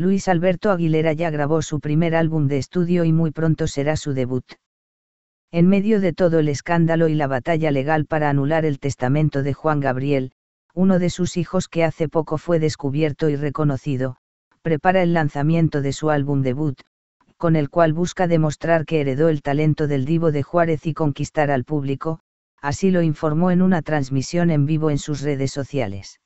Luis Alberto Aguilera ya grabó su primer álbum de estudio y muy pronto será su debut. En medio de todo el escándalo y la batalla legal para anular el testamento de Juan Gabriel, uno de sus hijos que hace poco fue descubierto y reconocido, prepara el lanzamiento de su álbum debut, con el cual busca demostrar que heredó el talento del divo de Juárez y conquistar al público, así lo informó en una transmisión en vivo en sus redes sociales.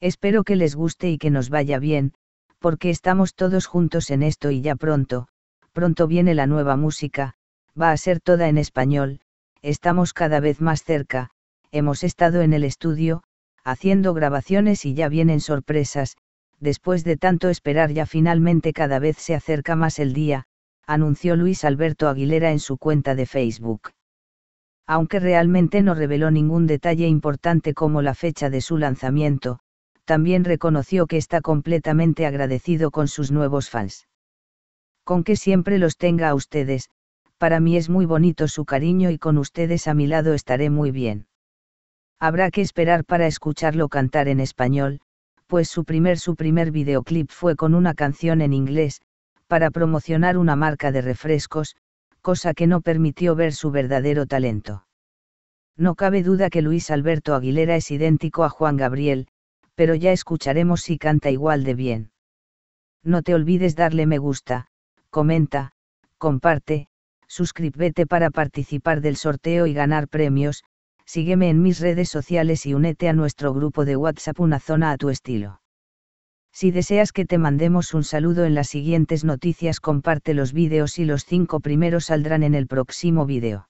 Espero que les guste y que nos vaya bien, porque estamos todos juntos en esto y ya pronto, pronto viene la nueva música, va a ser toda en español, estamos cada vez más cerca, hemos estado en el estudio, haciendo grabaciones y ya vienen sorpresas, después de tanto esperar ya finalmente cada vez se acerca más el día, anunció Luis Alberto Aguilera en su cuenta de Facebook. Aunque realmente no reveló ningún detalle importante como la fecha de su lanzamiento, también reconoció que está completamente agradecido con sus nuevos fans. Con que siempre los tenga a ustedes, para mí es muy bonito su cariño y con ustedes a mi lado estaré muy bien. Habrá que esperar para escucharlo cantar en español, pues su primer su primer videoclip fue con una canción en inglés, para promocionar una marca de refrescos, cosa que no permitió ver su verdadero talento. No cabe duda que Luis Alberto Aguilera es idéntico a Juan Gabriel, pero ya escucharemos si canta igual de bien. No te olvides darle me gusta, comenta, comparte, suscríbete para participar del sorteo y ganar premios, sígueme en mis redes sociales y únete a nuestro grupo de WhatsApp Una zona a tu estilo. Si deseas que te mandemos un saludo en las siguientes noticias comparte los vídeos y los cinco primeros saldrán en el próximo vídeo.